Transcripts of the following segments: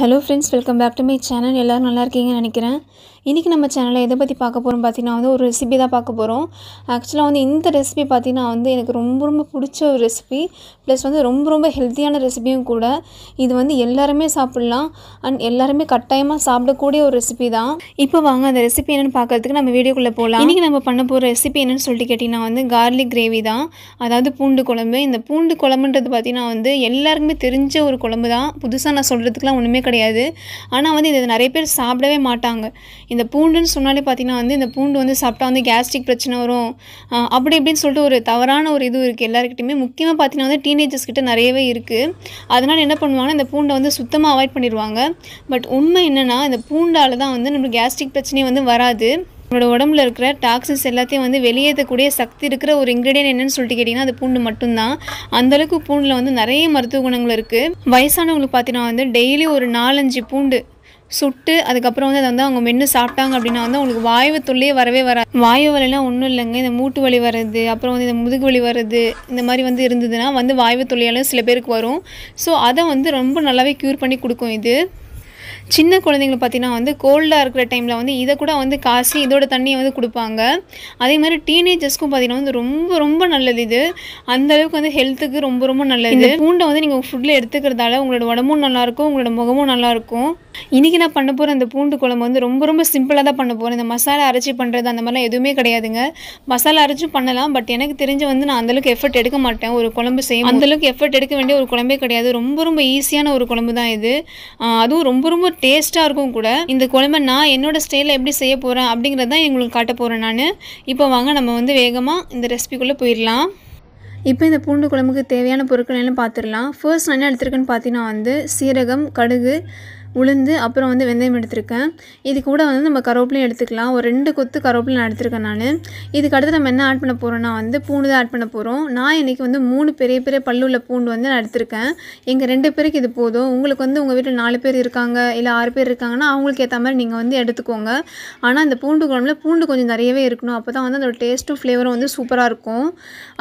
hello friends welcome back to my channel எல்லோரும் நல்லா இருக்கீங்கன்னு நினைக்கிறேன் இன்றைக்கி நம்ம சேனலில் எதை பற்றி பார்க்க போகிறோம் பார்த்தீங்கன்னா வந்து ஒரு ரெசிபி தான் பார்க்க போகிறோம் ஆக்சுவலாக வந்து இந்த ரெசிபி பார்த்தீங்கன்னா வந்து எனக்கு ரொம்ப ரொம்ப பிடிச்ச ஒரு ரெசிபி ப்ளஸ் வந்து ரொம்ப ரொம்ப ஹெல்த்தியான ரெசிபியும் கூட இது வந்து எல்லாருமே சாப்பிட்லாம் அண்ட் எல்லாருமே கட்டாயமாக சாப்பிடக்கூடிய ஒரு ரெசிபி தான் இப்போ வாங்க அந்த ரெசிபி என்னென்னு பார்க்குறதுக்கு நம்ம வீடியோக்குள்ளே போகலாம் இன்றைக்கி நம்ம பண்ண போகிற ரெசிபி என்னென்னு சொல்லிட்டு கேட்டிங்கன்னா வந்து கார்லிக் கிரேவி தான் அதாவது பூண்டு குழம்பு இந்த பூண்டு குழம்புன்றது பார்த்திங்கன்னா வந்து எல்லாருக்குமே தெரிஞ்ச ஒரு குழம்பு தான் புதுசாக நான் சொல்கிறதுக்குலாம் ஒன்றுமே கிடையாது ஆனால் வந்து இதை நிறைய பேர் சாப்பிடவே மாட்டாங்க இந்த பூண்டுன்னு சொன்னாலே பார்த்தீங்கன்னா வந்து இந்த பூண்டு வந்து சாப்பிட்டா வந்து கேஸ்ட்ரிக் பிரச்சனை வரும் அப்படி இப்படின்னு சொல்லிட்டு ஒரு தவறான ஒரு இது இருக்குது எல்லாருக்கிட்டையுமே முக்கியமாக பார்த்தீங்கன்னா வந்து டீனேஜர்ஸ் கிட்ட நிறையவே இருக்குது அதனால் என்ன பண்ணுவாங்கன்னா இந்த பூண்டை வந்து சுத்தமாக அவாய்ட் பண்ணிடுவாங்க பட் உண்மை என்னென்னா இந்த பூண்டால் தான் வந்து நம்மளுக்கு கேஸ்ட்ரிக் பிரச்சனையே வந்து வராது நம்மளோட உடம்புல இருக்கிற டாக்ஸிஸ் எல்லாத்தையும் வந்து வெளியேற்றக்கூடிய சக்தி இருக்கிற ஒரு இன்க்ரீடியன்ட் என்னன்னு சொல்லிட்டு கேட்டிங்கன்னா அது பூண்டு மட்டும்தான் அந்தளவுக்கு பூண்டில் வந்து நிறைய மருத்துவ குணங்கள் இருக்குது வயசானவங்களுக்கு பார்த்தீங்கன்னா வந்து டெய்லி ஒரு நாலஞ்சு பூண்டு சுட்டு அதுக்கப்புறம் வந்து அதை வந்து அவங்க மென்று சாப்பிட்டாங்க அப்படின்னா வந்து அவங்களுக்கு வாயு தொல்லையே வரவே வராது வாயு வலையெல்லாம் ஒன்றும் இல்லைங்க இந்த மூட்டு வலி வர்றது அப்புறம் வந்து இந்த முதுகு வலி வர்றது இந்த மாதிரி வந்து இருந்ததுன்னா வந்து வாயு தொல்லையாலும் சில பேருக்கு வரும் ஸோ அதை வந்து ரொம்ப நல்லாவே க்யூர் பண்ணி கொடுக்கும் இது சின்ன குழந்தைங்களுக்கு பார்த்தீங்கன்னா வந்து கோல்டாக இருக்கிற டைமில் வந்து இதை கூட வந்து காசி இதோட தண்ணியை வந்து கொடுப்பாங்க அதே மாதிரி டீனேஜர்ஸ்க்கும் பார்த்தீங்கன்னா வந்து ரொம்ப ரொம்ப நல்லது இது அந்தளவுக்கு வந்து ஹெல்த்துக்கு ரொம்ப ரொம்ப நல்லது பூண்டை வந்து நீங்கள் ஃபுட்டில் எடுத்துக்கிறதால உங்களோட உடம்பும் நல்லாயிருக்கும் உங்களோட முகமும் நல்லாயிருக்கும் இன்றைக்கி நான் பண்ண போகிற அந்த பூண்டு குழம்பு வந்து ரொம்ப ரொம்ப சிம்பிளாக தான் பண்ண போகிறேன் இந்த மசாலா அரைச்சி பண்ணுறது அந்த மாதிரிலாம் எதுவுமே கிடையாதுங்க மசாலா அரைச்சி பண்ணலாம் பட் எனக்கு தெரிஞ்சு வந்து நான் அந்தளவுக்கு எஃபர்ட் எடுக்க மாட்டேன் ஒரு குழம்பு செய்யும் அந்தளவுக்கு எஃபர்ட் எடுக்க வேண்டிய ஒரு குழம்பே கிடையாது ரொம்ப ரொம்ப ஈஸியான ஒரு குழம்பு தான் இது அதுவும் ரொம்ப ரொம்ப டேஸ்ட்டாக இருக்கும் கூட இந்த குழம்பு நான் என்னோடய ஸ்டைலில் எப்படி செய்ய போகிறேன் அப்படிங்கிறத தான் எங்களுக்கு காட்ட போகிறேன் நான் இப்போ வாங்க நம்ம வந்து வேகமாக இந்த ரெசிபிக்குள்ளே போயிடலாம் இப்போ இந்த பூண்டு குழம்புக்கு தேவையான பொருட்கள் எல்லாம் பார்த்துடலாம் ஃபர்ஸ்ட் நான் என்ன எடுத்துருக்கேன்னு பார்த்தீங்கன்னா வந்து சீரகம் கடுகு உளுந்து அப்புறம் வந்து வெந்தயம் எடுத்திருக்கேன் இது கூட வந்து நம்ம கருவேப்பிலையும் எடுத்துக்கலாம் ஒரு ரெண்டு கொத்து கருவேப்பிலை நான் எடுத்திருக்கேன் நான் இதுக்கு அடுத்து நம்ம என்ன ஆட் பண்ண போகிறோம்னா வந்து பூண்டு தான் ஆட் பண்ண போகிறோம் நான் இன்றைக்கி வந்து மூணு பெரிய பெரிய பல்லுள்ள பூண்டு வந்து நான் எடுத்திருக்கேன் எங்கள் ரெண்டு பேருக்கு இது போதும் உங்களுக்கு வந்து உங்கள் வீட்டில் நாலு பேர் இருக்காங்க இல்லை ஆறு பேர் இருக்காங்கன்னா அவங்களுக்கு ஏற்ற மாதிரி நீங்கள் வந்து எடுத்துக்கோங்க ஆனால் அந்த பூண்டு குழம்புல பூண்டு கொஞ்சம் நிறையவே இருக்கணும் அப்போ தான் வந்து அதோட டேஸ்ட்டும் ஃப்ளேவரும் வந்து சூப்பராக இருக்கும்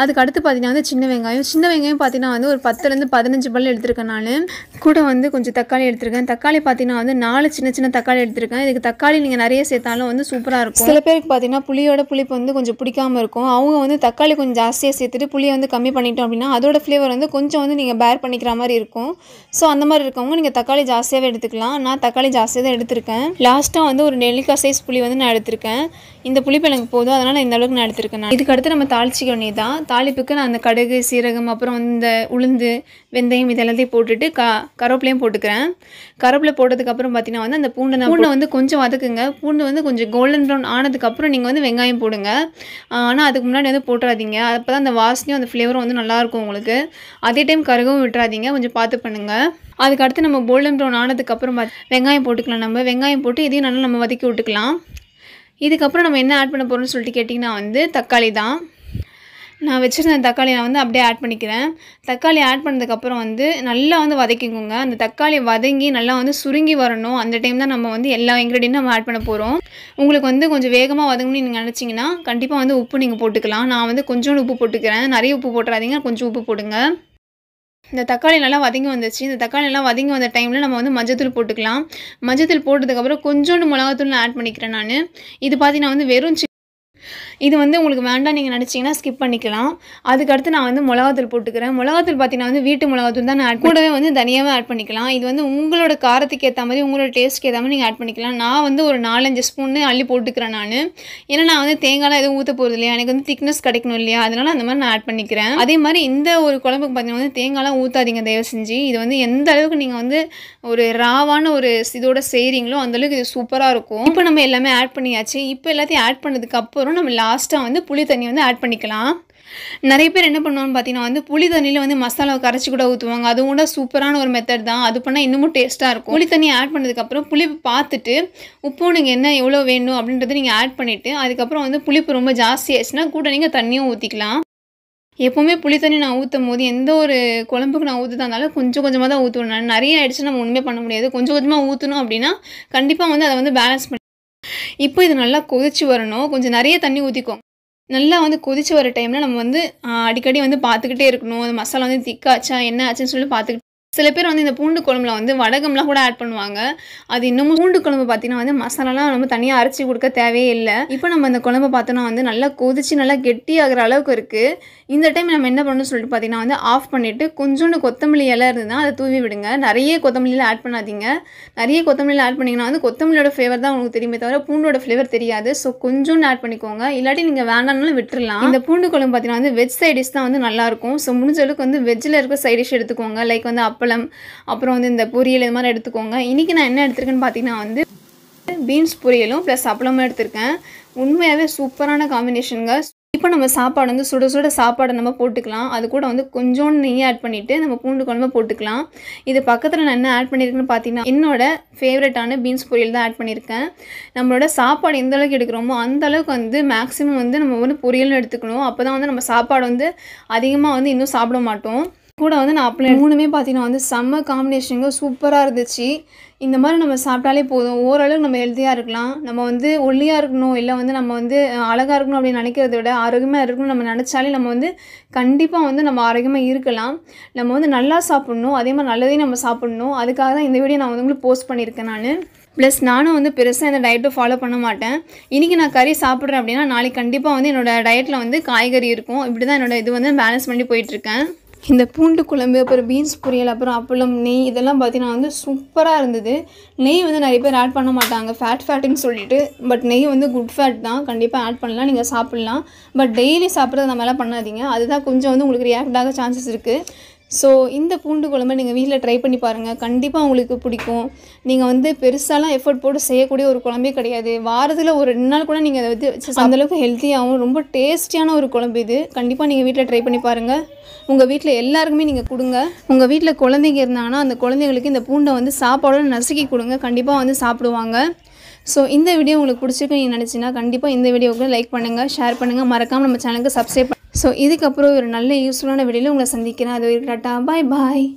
அதுக்கு அடுத்து பார்த்திங்கன்னா வந்து சின்ன வெங்காயம் சின்ன வெங்காயம் பார்த்திங்கன்னா வந்து ஒரு பத்துலேருந்து பதினஞ்சு பல் எடுத்திருக்கேன் நான் கூட வந்து கொஞ்சம் தக்காளி எடுத்திருக்கேன் தக்காளி தக்காளி பார்த்தீங்கன்னா வந்து நாலு சின்ன சின்ன தக்காளி எடுத்திருக்கேன் இதுக்கு தக்காளி நீங்கள் நிறைய சேர்த்தாலும் வந்து சூப்பராக இருக்கும் சில பேருக்கு பார்த்தீங்கன்னா புளியோட புளிப்பு வந்து கொஞ்சம் பிடிக்காமல் இருக்கும் அவங்க வந்து தக்காளி கொஞ்சம் ஜாஸ்தியாக சேர்த்துட்டு புளியை வந்து கம்மி பண்ணிட்டோம் அப்படின்னா அதோட ஃப்ளேவர் வந்து கொஞ்சம் வந்து நீங்கள் பேர் பண்ணிக்கிற மாதிரி இருக்கும் ஸோ அந்த மாதிரி இருக்கவங்க நீங்கள் தக்காளி ஜாஸ்தியாகவே எடுத்துக்கலாம் நான் தக்காளி ஜாஸ்தியாக தான் எடுத்திருக்கேன் லாஸ்ட்டாக வந்து ஒரு நெல்லிக்காய் சைஸ் புளி வந்து நான் எடுத்திருக்கேன் இந்த புளிப்பிழங்கு போதும் அதனால் நான் இந்த அளவுக்கு நான் எடுத்துருக்கேன் நான் இதுக்கடுத்து நம்ம தாளிச்சிக்க வேண்டியது தான் தாளிப்புக்கு நான் அந்த கடுகு சீரகம் அப்புறம் இந்த உளுந்து வெந்தயம் இதெல்லாத்தையும் போட்டுட்டு க கருவேப்பிலையும் போட்டுக்கிறேன் கருவேப்பிலை போட்டதுக்கப்புறம் பார்த்தீங்கன்னா வந்து அந்த பூண்டை பூண்டை வந்து கொஞ்சம் வதக்குங்க பூண்டு வந்து கொஞ்சம் கோல்டன் ப்ரௌன் ஆனதுக்கப்புறம் நீங்கள் வந்து வெங்காயம் போடுங்க ஆனால் அதுக்கு முன்னாடி வந்து போட்டுறாதீங்க அப்போ தான் அந்த வாசனையும் அந்த ஃப்ளேவரும் வந்து நல்லாயிருக்கும் உங்களுக்கு அதே டைம் கருகவும் விட்டுறாதீங்க கொஞ்சம் பார்த்து பண்ணுங்கள் அதுக்கடுத்து நம்ம கோல்டன் ப்ரௌன் ஆனதுக்கப்புறம் வெங்காயம் போட்டுக்கலாம் நம்ம வெங்காயம் போட்டு இதையும் நல்லா நம்ம வதக்கி விட்டுக்கலாம் இதுக்கப்புறம் நம்ம என்ன ஆட் பண்ண போகிறோம்னு சொல்லிட்டு கேட்டிங்கன்னா வந்து தக்காளி தான் நான் வச்சுருந்த தக்காளி நான் வந்து அப்படியே ஆட் பண்ணிக்கிறேன் தக்காளி ஆட் பண்ணதுக்கப்புறம் வந்து நல்லா வந்து வதக்கிக்கோங்க அந்த தக்காளி வதங்கி நல்லா வந்து சுருங்கி வரணும் அந்த டைம் தான் நம்ம வந்து எல்லா இன்க்ரீடியன்ட்டும் நம்ம ஆட் பண்ண போகிறோம் உங்களுக்கு வந்து கொஞ்சம் வேகமாக வதங்கணும்னு நீங்கள் நினச்சிங்கன்னா கண்டிப்பாக வந்து உப்பு நீங்கள் போட்டுக்கலாம் நான் வந்து கொஞ்சோண்டு உப்பு போட்டுக்கிறேன் நிறைய உப்பு போட்டுறாதீங்க கொஞ்சம் உப்பு போடுங்க இந்த தக்காளி நல்லா வதங்கி வந்துச்சு இந்த தக்காளி நல்லா வதங்கி வந்த டைமில் நம்ம வந்து மஞ்சத்தூள் போட்டுக்கலாம் மஞ்சத்தூள் போட்டதுக்கப்புறம் கொஞ்சோண்டு மிளகாத்தூள் நான் ஆட் பண்ணிக்கிறேன் நான் இது பார்த்தீங்கன்னா வந்து வெறும் இது வந்து உங்களுக்கு வேண்டாம் நீங்கள் நினச்சிங்கன்னா ஸ்கிப் பண்ணிக்கலாம் அதுக்கடுத்து நான் வந்து மிளகாத்தூள் போட்டுக்கிறேன் மிளகாத்தூள் பார்த்தீங்கன்னா வந்து வீட்டு மிளகாத்தூள் தான் ஆட் கூடவே வந்து தனியாகவே ஆட் பண்ணிக்கலாம் இது வந்து உங்களோட காரத்துக்கு ஏற்ற மாதிரி உங்களோட டேஸ்ட்க்கு ஏற்ற மாதிரி நீங்கள் ஆட் பண்ணிக்கலாம் நான் வந்து ஒரு நாலஞ்சு ஸ்பூன்னு அள்ளி போட்டுக்கிறேன் நான் ஏன்னா நான் வந்து தேங்காய்லாம் எதுவும் ஊற்ற போகிறது இல்லையா எனக்கு வந்து திக்னஸ் கிடைக்கணும் இல்லையா அதனால் அந்த மாதிரி நான் ஆட் பண்ணிக்கிறேன் அதே மாதிரி இந்த ஒரு குழம்புக்கு பார்த்தீங்கன்னா வந்து தேங்காய்லாம் ஊற்றாதீங்க தயவு செஞ்சு இது வந்து எந்த அளவுக்கு நீங்கள் வந்து ஒரு ராவான ஒரு இதோட செய்கிறீங்களோ அந்தளவுக்கு இது சூப்பராக இருக்கும் இப்போ நம்ம எல்லாமே ஆட் பண்ணியாச்சு இப்போ எல்லாத்தையும் ஆட் பண்ணதுக்கப்புறம் நம்ம லாஸ்ட்டாக வந்து புளி தண்ணி வந்து ஆட் பண்ணிக்கலாம் நிறைய பேர் என்ன பண்ணுவான்னு பார்த்தீங்கன்னா வந்து புளி தண்ணியில் வந்து மசாலாவை கரைச்சி கூட ஊற்றுவாங்க அதுவும் கூட சூப்பரான ஒரு மெத்தட் தான் அது பண்ணால் இன்னமும் டேஸ்ட்டாக இருக்கும் புளி தண்ணி ஆட் பண்ணதுக்கப்புறம் புளிப்பு பார்த்துட்டு உப்பும் நீங்கள் என்ன எவ்வளோ வேணும் அப்படின்றத நீங்கள் ஆட் பண்ணிவிட்டு அதுக்கப்புறம் வந்து புளிப்பு ரொம்ப ஜாஸ்தி ஆயிடுச்சுன்னா கூட நீங்கள் தண்ணியும் ஊற்றிக்கலாம் எப்போவுமே புளி தண்ணி நான் ஊற்றும் போது எந்த ஒரு குழம்புக்கு நான் ஊற்றுதான் கொஞ்சம் கொஞ்சமாக தான் ஊற்றுவேன் நிறைய ஆயிடுச்சு நம்ம ஒன்றுமே பண்ண முடியாது கொஞ்சம் கொஞ்சமாக ஊற்றணும் அப்படின்னா கண்டிப்பாக வந்து அதை வந்து பேலன்ஸ் பண்ணி இப்போ இது நல்லா கொதிச்சு வரணும் கொஞ்சம் நிறைய தண்ணி ஊற்றிக்கும் நல்லா வந்து கொதிச்சு வர டைமில் நம்ம வந்து அடிக்கடி வந்து பார்த்துக்கிட்டே இருக்கணும் அந்த மசாலா வந்து திக்காச்சா என்ன ஆச்சுன்னு சொல்லி பார்த்துக்கிட்டு சில பேர் வந்து இந்த பூண்டு குழம்புல வந்து வடகம்லாம் கூட ஆட் பண்ணுவாங்க அது இன்னமும் பூண்டு குழம்பு பார்த்தீங்கன்னா வந்து மசாலாலாம் நம்ம தனியாக அரைச்சி கொடுக்க தேவையே இல்லை இப்போ நம்ம இந்த குழம்பு பார்த்தோன்னா வந்து நல்லா கொதிச்சு நல்லா கெட்டி ஆகிற அளவுக்கு இருக்குது இந்த டைம் நம்ம என்ன பண்ணணும்னு சொல்லிட்டு பார்த்தீங்கன்னா வந்து ஆஃப் பண்ணிவிட்டு கொஞ்சோண்டு கொத்தமல்லி இலை இருந்ததுன்னா அதை தூவி விடுங்க நிறைய கொத்தமல்லியில் ஆட் பண்ணாதீங்க நிறைய கொத்தமல்லியில் ஆட் பண்ணிங்கன்னா வந்து கொத்தமல்லியோட ஃப்ளேவர் தான் உங்களுக்கு தெரியுமே தவிர பூண்டோட ஃப்ளேவர் தெரியாது ஸோ கொஞ்சோண்டு ஆட் பண்ணிக்கோங்க இல்லாட்டி நீங்கள் வேண்டாம்னாலும் விட்டுடலாம் இந்த பூண்டு குழம்பு பார்த்தீங்கன்னா வந்து வெஜ் சைடிஷ் தான் வந்து நல்லாயிருக்கும் ஸோ முடிஞ்ச அளவுக்கு வந்து வெஜ்ஜில் இருக்க சைடிஷ் எடுத்துக்கோங்க லைக் வந்து அப்பளம் அப்புறம் வந்து இந்த பொரியல் இது மாதிரி எடுத்துக்கோங்க இன்றைக்கி நான் என்ன எடுத்திருக்கேன்னு பார்த்தீங்கன்னா வந்து பீன்ஸ் பொரியலும் ப்ளஸ் அப்பளமும் எடுத்திருக்கேன் உண்மையாகவே சூப்பரான காம்பினேஷனுங்க இப்போ நம்ம சாப்பாடு வந்து சுட சுட சாப்பாடை நம்ம போட்டுக்கலாம் அது கூட வந்து கொஞ்சோண்டு நெய் ஆட் பண்ணிவிட்டு நம்ம பூண்டு குழம்பு போட்டுக்கலாம் இது பக்கத்தில் நான் என்ன ஆட் பண்ணியிருக்கேன்னு பார்த்தீங்கன்னா என்னோட ஃபேவரட்டான பீன்ஸ் பொரியல் தான் ஆட் பண்ணியிருக்கேன் நம்மளோட சாப்பாடு எந்த அளவுக்கு எடுக்கிறோமோ அந்த அளவுக்கு வந்து மேக்ஸிமம் வந்து நம்ம வந்து பொரியல் எடுத்துக்கணும் அப்போ தான் வந்து நம்ம சாப்பாடு வந்து அதிகமாக வந்து இன்னும் சாப்பிட மாட்டோம் கூட வந்து நான் அப்ளை மூணுமே பார்த்தீங்கன்னா வந்து செம்ம காம்பினேஷனுங்க சூப்பராக இருந்துச்சு இந்த மாதிரி நம்ம சாப்பிட்டாலே போதும் ஓரளவுக்கு நம்ம ஹெல்த்தியாக இருக்கலாம் நம்ம வந்து ஒல்லியாக இருக்கணும் இல்லை வந்து நம்ம வந்து அழகாக இருக்கணும் அப்படின்னு நினைக்கிறத விட ஆரோக்கியமாக இருக்கணும் நம்ம நினச்சாலே நம்ம வந்து கண்டிப்பாக வந்து நம்ம ஆரோக்கியமாக இருக்கலாம் நம்ம வந்து நல்லா சாப்பிட்ணும் அதே மாதிரி நல்லதையும் நம்ம சாப்பிட்ணும் அதுக்காக தான் இந்த வீடியோ நான் வந்து உங்களுக்கு போஸ்ட் பண்ணியிருக்கேன் நான் ப்ளஸ் நானும் வந்து பெருசாக இந்த டயட்டை ஃபாலோ பண்ண மாட்டேன் இன்றைக்கி நான் கறி சாப்பிட்றேன் அப்படின்னா நாளைக்கு கண்டிப்பாக வந்து என்னோடய டயட்டில் வந்து காய்கறி இருக்கும் இப்படி தான் என்னோடய இது வந்து பேலன்ஸ் பண்ணி போயிட்டுருக்கேன் இந்த பூண்டு குழம்பு அப்புறம் பீன்ஸ் பொரியல் அப்புறம் அப்பளம் நெய் இதெல்லாம் பார்த்தீங்கன்னா வந்து சூப்பராக இருந்தது நெய் வந்து நிறைய பேர் ஆட் பண்ண மாட்டாங்க ஃபேட் ஃபேட்டுன்னு சொல்லிட்டு பட் நெய் வந்து குட் ஃபேட் தான் கண்டிப்பாக ஆட் பண்ணலாம் நீங்கள் சாப்பிட்லாம் பட் டெய்லி சாப்பிட்றது நம்மளால் பண்ணாதீங்க அதுதான் கொஞ்சம் வந்து உங்களுக்கு ரியாக்ட் ஆக சான்சஸ் இருக்குது ஸோ இந்த பூண்டு குழம்பு நீங்கள் வீட்டில் ட்ரை பண்ணி பாருங்கள் கண்டிப்பாக உங்களுக்கு பிடிக்கும் நீங்கள் வந்து பெருசாலாம் எஃபர்ட் போட்டு செய்யக்கூடிய ஒரு குழம்பே கிடையாது வாரத்தில் ஒரு ரெண்டு நாள் கூட நீங்கள் அதை வந்து அந்தளவுக்கு ஹெல்த்தியாகவும் ரொம்ப டேஸ்டியான ஒரு குழம்பு இது கண்டிப்பாக நீங்கள் வீட்டில் ட்ரை பண்ணி பாருங்கள் உங்கள் வீட்டில் எல்லாருக்குமே நீங்கள் கொடுங்க உங்கள் வீட்டில் குழந்தைங்க இருந்தாங்கன்னா அந்த குழந்தைங்களுக்கு இந்த பூண்டை வந்து சாப்பாடோட நசுக்கி கொடுங்க கண்டிப்பாக வந்து சாப்பிடுவாங்க ஸோ இந்த வீடியோ உங்களுக்கு பிடிச்சிருக்கு நீங்கள் நினச்சின்னா கண்டிப்பாக இந்த வீடியோவுக்கு லைக் பண்ணுங்கள் ஷேர் பண்ணுங்கள் மறக்காமல் நம்ம சேனலுக்கு சப்ஸ்கிரைப் ஸோ இதுக்கப்புறம் ஒரு நல்ல யூஸ்ஃபுல்லான வீடியோவில் உங்களை சந்திக்கிறேன் அது ஒரு டாட்டா பாய் பாய்